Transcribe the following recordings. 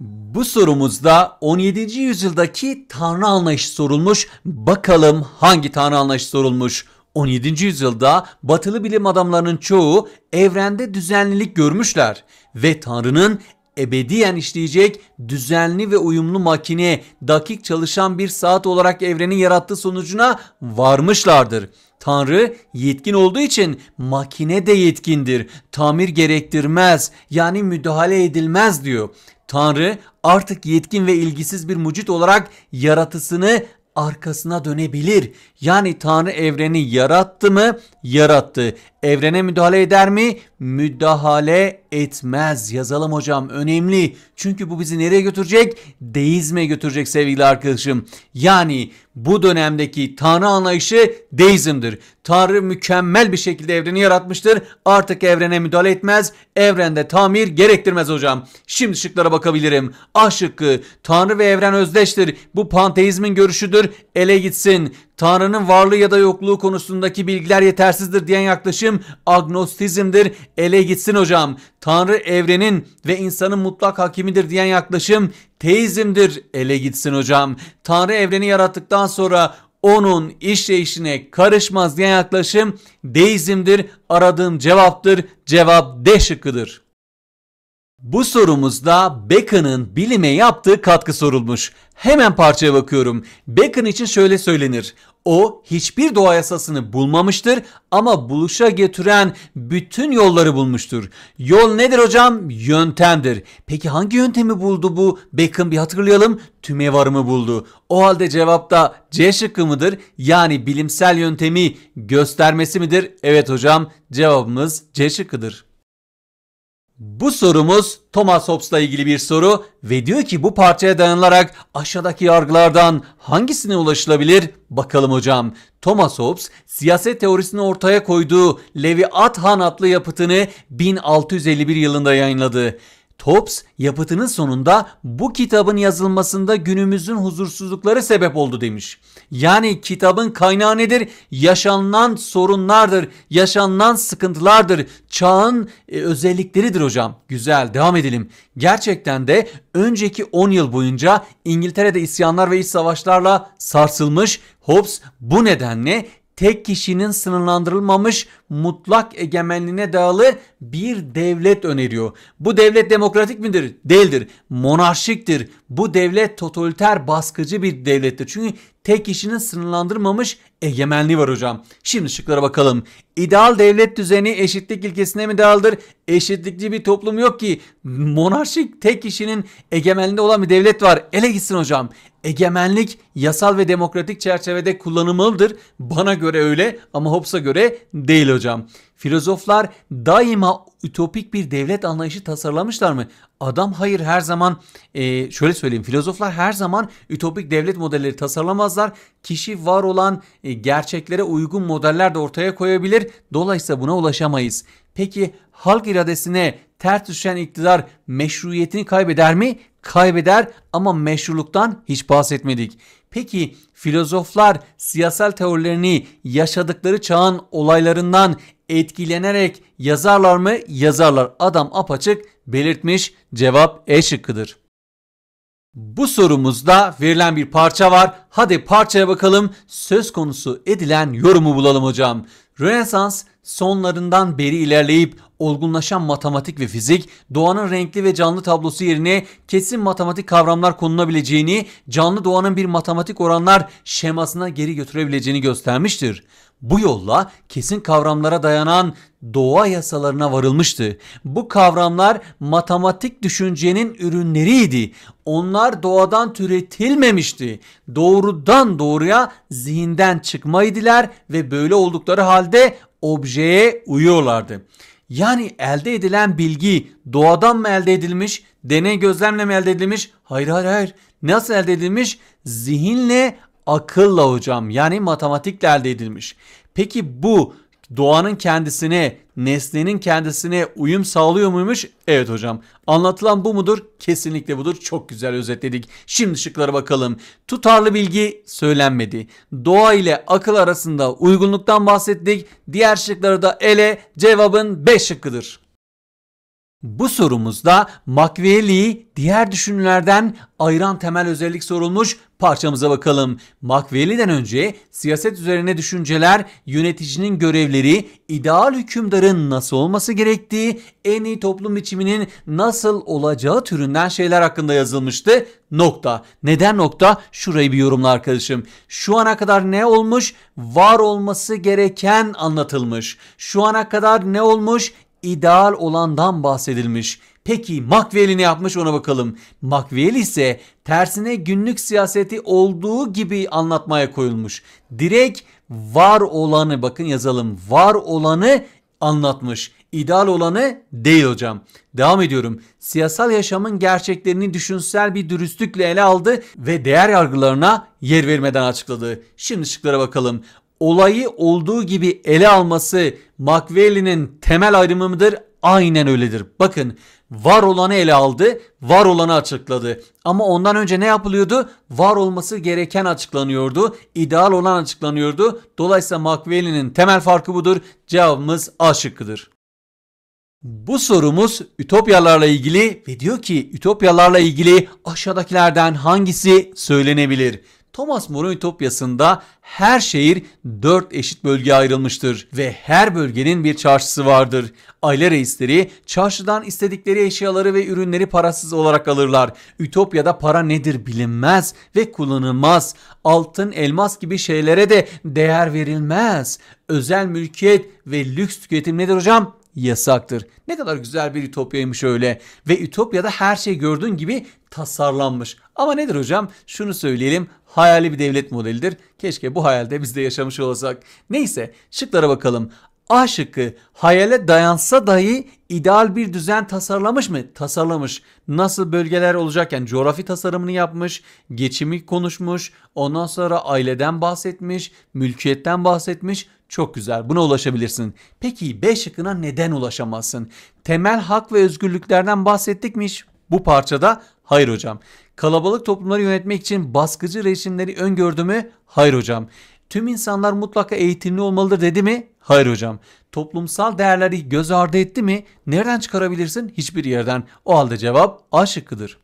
Bu sorumuzda 17. yüzyıldaki tanrı anlayışı sorulmuş. Bakalım hangi tanrı anlayışı sorulmuş? 17. yüzyılda batılı bilim adamlarının çoğu evrende düzenlilik görmüşler ve tanrının ebediyen işleyecek düzenli ve uyumlu makine, dakik çalışan bir saat olarak evrenin yarattığı sonucuna varmışlardır. Tanrı yetkin olduğu için makine de yetkindir. Tamir gerektirmez yani müdahale edilmez diyor. Tanrı artık yetkin ve ilgisiz bir mucit olarak yaratısını arkasına dönebilir. Yani Tanrı evreni yarattı mı? Yarattı. Evrene müdahale eder mi? müdahale etmez. Yazalım hocam önemli. Çünkü bu bizi nereye götürecek? Deizme götürecek sevgili arkadaşım. Yani bu dönemdeki tanrı anlayışı deizmdir. Tanrı mükemmel bir şekilde evreni yaratmıştır. Artık evrene müdahale etmez. Evrende tamir gerektirmez hocam. Şimdi şıklara bakabilirim. A şıkkı tanrı ve evren özdeştir. Bu panteizmin görüşüdür. Ele gitsin. Tanrı'nın varlığı ya da yokluğu konusundaki bilgiler yetersizdir diyen yaklaşım agnostizmdir. Ele gitsin hocam. Tanrı evrenin ve insanın mutlak hakimidir diyen yaklaşım teizmdir. Ele gitsin hocam. Tanrı evreni yarattıktan sonra onun işleyişine karışmaz diyen yaklaşım deizmdir. Aradığım cevaptır. Cevap D şıkkıdır. Bu sorumuzda Bacon'ın bilime yaptığı katkı sorulmuş. Hemen parçaya bakıyorum. Bacon için şöyle söylenir o hiçbir doğa yasasını bulmamıştır ama buluşa götüren bütün yolları bulmuştur. Yol nedir hocam? Yöntemdir. Peki hangi yöntemi buldu bu Beckham bir hatırlayalım. Tümevarımı buldu. O halde cevap da C şıkkı mıdır? Yani bilimsel yöntemi göstermesi midir? Evet hocam cevabımız C şıkkıdır. Bu sorumuz Thomas Hobbes'la ilgili bir soru ve diyor ki bu parçaya dayanılarak aşağıdaki yargılardan hangisine ulaşılabilir? Bakalım hocam. Thomas Hobbes siyaset teorisini ortaya koyduğu Leviathan adlı yapıtını 1651 yılında yayınladı. Tops yapıtının sonunda bu kitabın yazılmasında günümüzün huzursuzlukları sebep oldu demiş. Yani kitabın kaynağı nedir? Yaşanılan sorunlardır, yaşanılan sıkıntılardır, çağın e, özellikleridir hocam. Güzel devam edelim. Gerçekten de önceki 10 yıl boyunca İngiltere'de isyanlar ve iç savaşlarla sarsılmış Hobbes bu nedenle tek kişinin sınırlandırılmamış mutlak egemenliğine dayalı bir devlet öneriyor. Bu devlet demokratik midir? Değildir. Monarşiktir. Bu devlet totaliter baskıcı bir devlettir. Çünkü tek kişinin sınırlandırmamış egemenliği var hocam. Şimdi şıklara bakalım. İdeal devlet düzeni eşitlik ilkesine mi dayalıdır? Eşitlikçi bir toplum yok ki. Monarşik tek kişinin egemenliğinde olan bir devlet var. Ele gitsin hocam. Egemenlik yasal ve demokratik çerçevede kullanılmalıdır. Bana göre öyle ama Hobbes'a göre değil hocam hocam. Filozoflar daima ütopik bir devlet anlayışı tasarlamışlar mı? Adam hayır her zaman e, şöyle söyleyeyim filozoflar her zaman ütopik devlet modelleri tasarlamazlar. Kişi var olan e, gerçeklere uygun modeller de ortaya koyabilir. Dolayısıyla buna ulaşamayız. Peki halk iradesine ters düşen iktidar meşruiyetini kaybeder mi? Kaybeder ama meşruluktan hiç bahsetmedik. Peki filozoflar siyasal teorilerini yaşadıkları çağın olaylarından etkilenerek yazarlar mı? Yazarlar. Adam apaçık belirtmiş cevap E şıkkıdır. Bu sorumuzda verilen bir parça var. Hadi parçaya bakalım. Söz konusu edilen yorumu bulalım hocam. Rönesans sonlarından beri ilerleyip olgunlaşan matematik ve fizik doğanın renkli ve canlı tablosu yerine kesin matematik kavramlar konulabileceğini, canlı doğanın bir matematik oranlar şemasına geri götürebileceğini göstermiştir. Bu yolla kesin kavramlara dayanan doğa yasalarına varılmıştı. Bu kavramlar matematik düşüncenin ürünleriydi. Onlar doğadan türetilmemişti. Doğrudan doğruya zihinden çıkmaydılar ve böyle oldukları halde objeye uyuyorlardı. Yani elde edilen bilgi doğadan mı elde edilmiş, deney gözlemle mi elde edilmiş? Hayır hayır hayır. Nasıl elde edilmiş? Zihinle akılla hocam yani matematikle elde edilmiş. Peki bu doğanın kendisine, nesnenin kendisine uyum sağlıyor muymuş? Evet hocam. Anlatılan bu mudur? Kesinlikle budur. Çok güzel özetledik. Şimdi şıklara bakalım. Tutarlı bilgi söylenmedi. Doğa ile akıl arasında uygunluktan bahsettik. Diğer şıkları da ele. Cevabın 5 şıkkıdır. Bu sorumuzda Machiavelli'yi diğer düşünürlerden ayıran temel özellik sorulmuş. Parçamıza bakalım. Machiavelli'den önce siyaset üzerine düşünceler, yöneticinin görevleri, ideal hükümdarın nasıl olması gerektiği, en iyi toplum biçiminin nasıl olacağı türünden şeyler hakkında yazılmıştı. Nokta. Neden nokta? Şurayı bir yorumla arkadaşım. Şu ana kadar ne olmuş? Var olması gereken anlatılmış. Şu ana kadar ne olmuş? ideal olandan bahsedilmiş. Peki Makveli ne yapmış ona bakalım. Makveli ise tersine günlük siyaseti olduğu gibi anlatmaya koyulmuş. Direkt var olanı bakın yazalım var olanı anlatmış. İdeal olanı değil hocam. Devam ediyorum. Siyasal yaşamın gerçeklerini düşünsel bir dürüstlükle ele aldı ve değer yargılarına yer vermeden açıkladı. Şimdi şıklara bakalım olayı olduğu gibi ele alması Machiavelli'nin temel ayrımı mıdır? Aynen öyledir. Bakın var olanı ele aldı, var olanı açıkladı. Ama ondan önce ne yapılıyordu? Var olması gereken açıklanıyordu, ideal olan açıklanıyordu. Dolayısıyla Machiavelli'nin temel farkı budur. Cevabımız A şıkkıdır. Bu sorumuz ütopyalarla ilgili ve diyor ki ütopyalarla ilgili aşağıdakilerden hangisi söylenebilir? Thomas More'un Ütopyası'nda her şehir dört eşit bölgeye ayrılmıştır ve her bölgenin bir çarşısı vardır. Aile reisleri çarşıdan istedikleri eşyaları ve ürünleri parasız olarak alırlar. Ütopya'da para nedir bilinmez ve kullanılmaz. Altın, elmas gibi şeylere de değer verilmez. Özel mülkiyet ve lüks tüketim nedir hocam? yasaktır. Ne kadar güzel bir ütopyaymış öyle. Ve ütopyada her şey gördüğün gibi tasarlanmış. Ama nedir hocam? Şunu söyleyelim. Hayali bir devlet modelidir. Keşke bu hayalde biz de yaşamış olsak. Neyse şıklara bakalım. A şıkkı hayale dayansa dahi ideal bir düzen tasarlamış mı? Tasarlamış. Nasıl bölgeler olacak? Yani coğrafi tasarımını yapmış, geçimi konuşmuş, ondan sonra aileden bahsetmiş, mülkiyetten bahsetmiş. Çok güzel. Buna ulaşabilirsin. Peki B şıkkına neden ulaşamazsın? Temel hak ve özgürlüklerden bahsettik mi Bu parçada hayır hocam. Kalabalık toplumları yönetmek için baskıcı rejimleri öngördü mü? Hayır hocam tüm insanlar mutlaka eğitimli olmalıdır dedi mi? Hayır hocam. Toplumsal değerleri göz ardı etti mi? Nereden çıkarabilirsin? Hiçbir yerden. O halde cevap A şıkkıdır.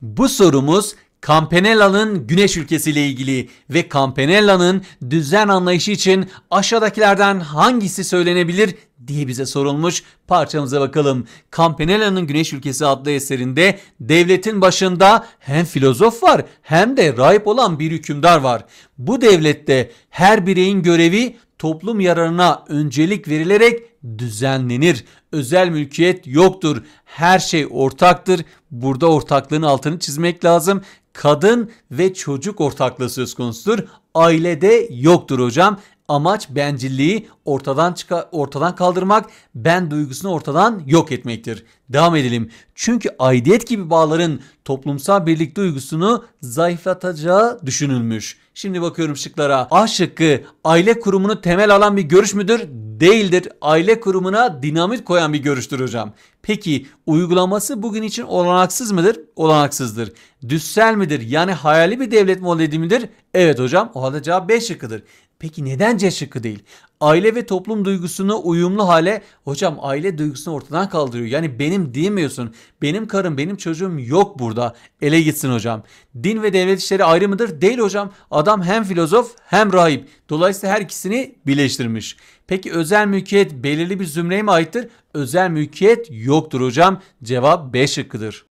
Bu sorumuz Campanella'nın Güneş Ülkesi ile ilgili ve Campanella'nın düzen anlayışı için aşağıdakilerden hangisi söylenebilir diye bize sorulmuş. Parçamıza bakalım. Campanella'nın Güneş Ülkesi adlı eserinde devletin başında hem filozof var hem de rahip olan bir hükümdar var. Bu devlette her bireyin görevi toplum yararına öncelik verilerek düzenlenir. Özel mülkiyet yoktur. Her şey ortaktır. Burada ortaklığın altını çizmek lazım. Kadın ve çocuk ortaklığı söz konusudur. Ailede yoktur hocam. Amaç bencilliği ortadan çıkar, ortadan kaldırmak, ben duygusunu ortadan yok etmektir. Devam edelim. Çünkü aidiyet gibi bağların toplumsal birlik duygusunu zayıflatacağı düşünülmüş. Şimdi bakıyorum şıklara. A şıkkı aile kurumunu temel alan bir görüş müdür? Değildir. Aile kurumuna dinamit koyan bir görüştür hocam. Peki uygulaması bugün için olanaksız mıdır? Olanaksızdır. Düssel midir? Yani hayali bir devlet modeli midir? Evet hocam. O halde cevap B şıkkıdır. Peki neden C şıkkı değil? Aile ve toplum duygusunu uyumlu hale hocam aile duygusunu ortadan kaldırıyor. Yani benim diyemiyorsun. Benim karım, benim çocuğum yok burada. Ele gitsin hocam. Din ve devlet işleri ayrı mıdır? Değil hocam. Adam hem filozof hem rahip. Dolayısıyla her ikisini birleştirmiş. Peki özel mülkiyet belirli bir zümreye mi aittir? Özel mülkiyet yoktur hocam. Cevap B şıkkıdır.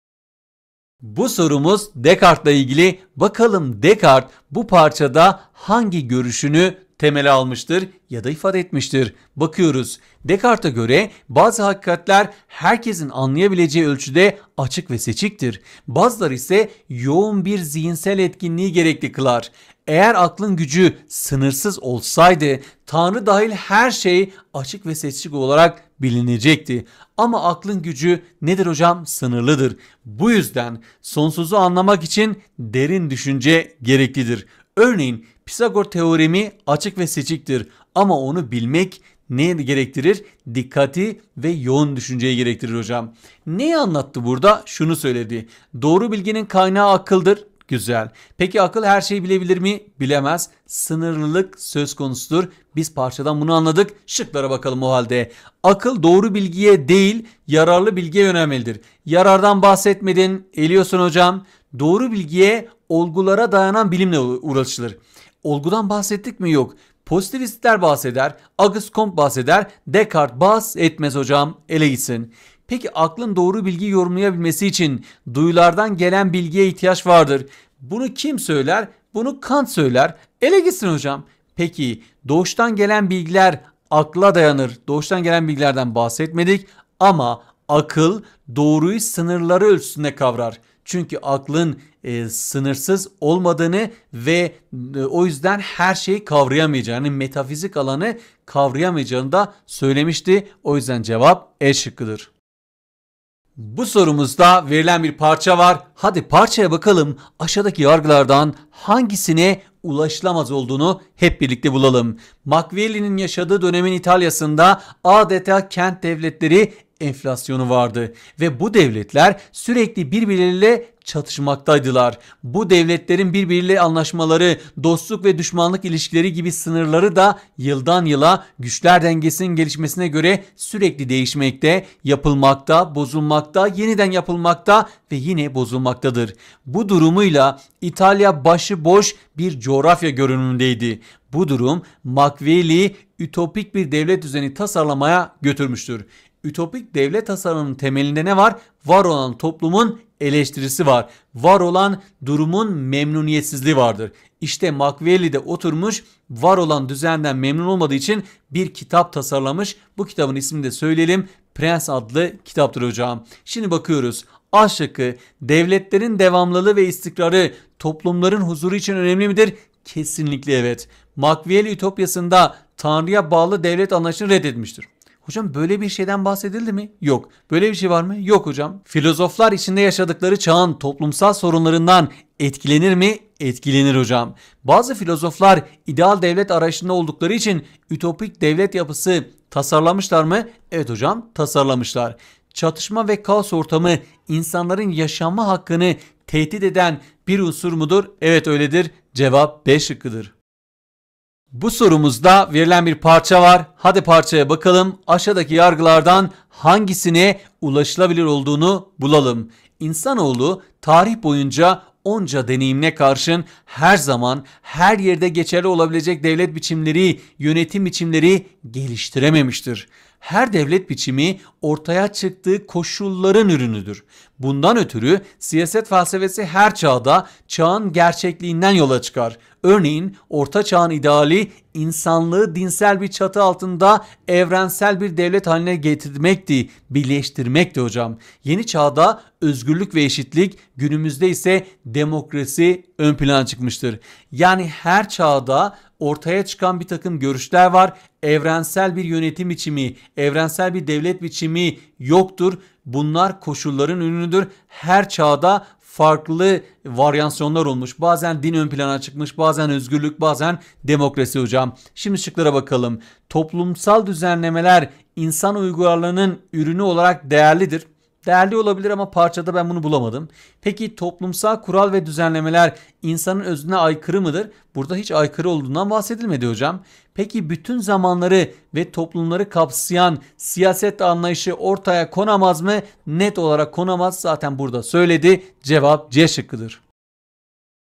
Bu sorumuz Descartes'la ilgili. Bakalım Descartes bu parçada hangi görüşünü temel almıştır ya da ifade etmiştir. Bakıyoruz. Descartes'a göre bazı hakikatler herkesin anlayabileceği ölçüde açık ve seçiktir. Bazıları ise yoğun bir zihinsel etkinliği gerekli kılar. Eğer aklın gücü sınırsız olsaydı Tanrı dahil her şey açık ve seçik olarak bilinecekti. Ama aklın gücü nedir hocam? Sınırlıdır. Bu yüzden sonsuzu anlamak için derin düşünce gereklidir. Örneğin Pisagor teoremi açık ve seçiktir ama onu bilmek ne gerektirir? Dikkati ve yoğun düşünceyi gerektirir hocam. Neyi anlattı burada? Şunu söyledi. Doğru bilginin kaynağı akıldır. Güzel. Peki akıl her şeyi bilebilir mi? Bilemez. Sınırlılık söz konusudur. Biz parçadan bunu anladık. Şıklara bakalım o halde. Akıl doğru bilgiye değil yararlı bilgiye yönelmelidir. Yarardan bahsetmedin. Eliyorsun hocam. Doğru bilgiye olgulara dayanan bilimle uğraşılır. Olgudan bahsettik mi? Yok. Pozitivistler bahseder, Auguste Comte bahseder, Descartes bahsetmez hocam ele gitsin. Peki aklın doğru bilgiyi yorumlayabilmesi için duyulardan gelen bilgiye ihtiyaç vardır. Bunu kim söyler? Bunu Kant söyler. Ele gitsin hocam. Peki doğuştan gelen bilgiler akla dayanır. Doğuştan gelen bilgilerden bahsetmedik ama akıl doğruyu sınırları ölçüsünde kavrar. Çünkü aklın e, sınırsız olmadığını ve e, o yüzden her şeyi kavrayamayacağını, metafizik alanı kavrayamayacağını da söylemişti. O yüzden cevap E şıkkıdır. Bu sorumuzda verilen bir parça var. Hadi parçaya bakalım aşağıdaki yargılardan hangisine ulaşılamaz olduğunu hep birlikte bulalım. Machiavelli'nin yaşadığı dönemin İtalya'sında adeta kent devletleri enflasyonu vardı ve bu devletler sürekli birbirleriyle çatışmaktaydılar. Bu devletlerin birbiriyle anlaşmaları, dostluk ve düşmanlık ilişkileri gibi sınırları da yıldan yıla güçler dengesinin gelişmesine göre sürekli değişmekte, yapılmakta, bozulmakta, yeniden yapılmakta ve yine bozulmaktadır. Bu durumuyla İtalya başı boş bir coğrafya görünümündeydi. Bu durum Machiavelli'yi ütopik bir devlet düzeni tasarlamaya götürmüştür ütopik devlet tasarımının temelinde ne var? Var olan toplumun eleştirisi var. Var olan durumun memnuniyetsizliği vardır. İşte Machiavelli de oturmuş var olan düzenden memnun olmadığı için bir kitap tasarlamış. Bu kitabın ismini de söyleyelim. Prens adlı kitaptır hocam. Şimdi bakıyoruz. A şıkkı devletlerin devamlılığı ve istikrarı toplumların huzuru için önemli midir? Kesinlikle evet. Machiavelli Ütopyası'nda Tanrı'ya bağlı devlet anlayışını reddetmiştir. Hocam böyle bir şeyden bahsedildi mi? Yok. Böyle bir şey var mı? Yok hocam. Filozoflar içinde yaşadıkları çağın toplumsal sorunlarından etkilenir mi? Etkilenir hocam. Bazı filozoflar ideal devlet arayışında oldukları için ütopik devlet yapısı tasarlamışlar mı? Evet hocam, tasarlamışlar. Çatışma ve kaos ortamı insanların yaşama hakkını tehdit eden bir unsur mudur? Evet öyledir. Cevap B şıkkıdır. Bu sorumuzda verilen bir parça var. Hadi parçaya bakalım. Aşağıdaki yargılardan hangisine ulaşılabilir olduğunu bulalım. İnsanoğlu tarih boyunca onca deneyimine karşın her zaman her yerde geçerli olabilecek devlet biçimleri, yönetim biçimleri geliştirememiştir. Her devlet biçimi ortaya çıktığı koşulların ürünüdür. Bundan ötürü siyaset felsefesi her çağda çağın gerçekliğinden yola çıkar. Örneğin orta çağın ideali insanlığı dinsel bir çatı altında evrensel bir devlet haline getirmekti, birleştirmekti hocam. Yeni çağda özgürlük ve eşitlik, günümüzde ise demokrasi ön plana çıkmıştır. Yani her çağda ortaya çıkan bir takım görüşler var. Evrensel bir yönetim biçimi, evrensel bir devlet biçimi yoktur. Bunlar koşulların ürünüdür. Her çağda farklı varyansiyonlar olmuş. Bazen din ön plana çıkmış, bazen özgürlük, bazen demokrasi hocam. Şimdi şıklara bakalım. Toplumsal düzenlemeler insan uygarlığının ürünü olarak değerlidir değerli olabilir ama parçada ben bunu bulamadım. Peki toplumsal kural ve düzenlemeler insanın özüne aykırı mıdır? Burada hiç aykırı olduğundan bahsedilmedi hocam. Peki bütün zamanları ve toplumları kapsayan siyaset anlayışı ortaya konamaz mı? Net olarak konamaz zaten burada söyledi. Cevap C şıkkıdır.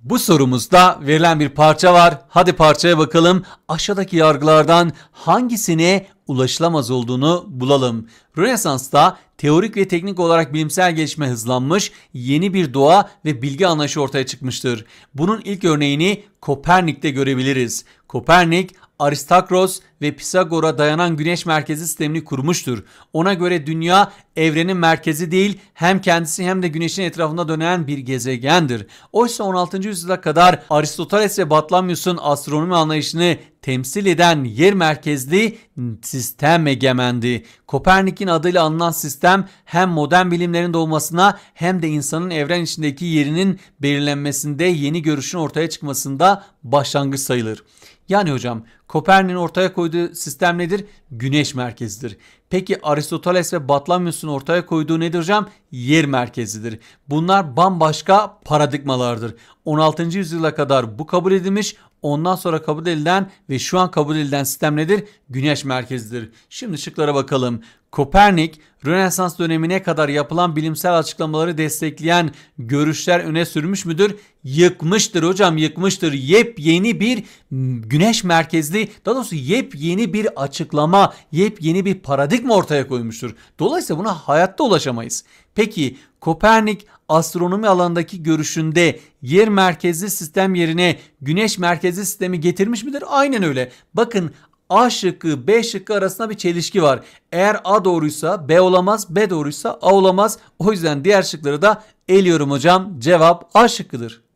Bu sorumuzda verilen bir parça var. Hadi parçaya bakalım. Aşağıdaki yargılardan hangisine ulaşılamaz olduğunu bulalım. Rönesans'ta Teorik ve teknik olarak bilimsel gelişme hızlanmış, yeni bir doğa ve bilgi anlayışı ortaya çıkmıştır. Bunun ilk örneğini Kopernik'te görebiliriz. Kopernik Aristakros ve Pisagor'a dayanan güneş merkezi sistemini kurmuştur. Ona göre dünya evrenin merkezi değil hem kendisi hem de güneşin etrafında dönen bir gezegendir. Oysa 16. yüzyıla kadar Aristoteles ve Batlamyus'un astronomi anlayışını temsil eden yer merkezli sistem egemendi. Kopernik'in adıyla anılan sistem hem modern bilimlerin doğmasına hem de insanın evren içindeki yerinin belirlenmesinde yeni görüşün ortaya çıkmasında başlangıç sayılır. Yani hocam Kopernik'in ortaya koyduğu sistem nedir? Güneş merkezidir. Peki Aristoteles ve Batlamyus'un ortaya koyduğu nedir hocam? Yer merkezidir. Bunlar bambaşka paradigmalardır. 16. yüzyıla kadar bu kabul edilmiş Ondan sonra kabul edilen ve şu an kabul edilen sistem nedir? Güneş merkezidir. Şimdi şıklara bakalım. Kopernik, Rönesans dönemine kadar yapılan bilimsel açıklamaları destekleyen görüşler öne sürmüş müdür? Yıkmıştır hocam, yıkmıştır. Yepyeni bir güneş merkezli, daha doğrusu yepyeni bir açıklama, yepyeni bir paradigma ortaya koymuştur. Dolayısıyla buna hayatta ulaşamayız. Peki Kopernik astronomi alanındaki görüşünde yer merkezli sistem yerine güneş merkezli sistemi getirmiş midir? Aynen öyle. Bakın A şıkkı B şıkkı arasında bir çelişki var. Eğer A doğruysa B olamaz, B doğruysa A olamaz. O yüzden diğer şıkları da eliyorum hocam. Cevap A şıkkıdır.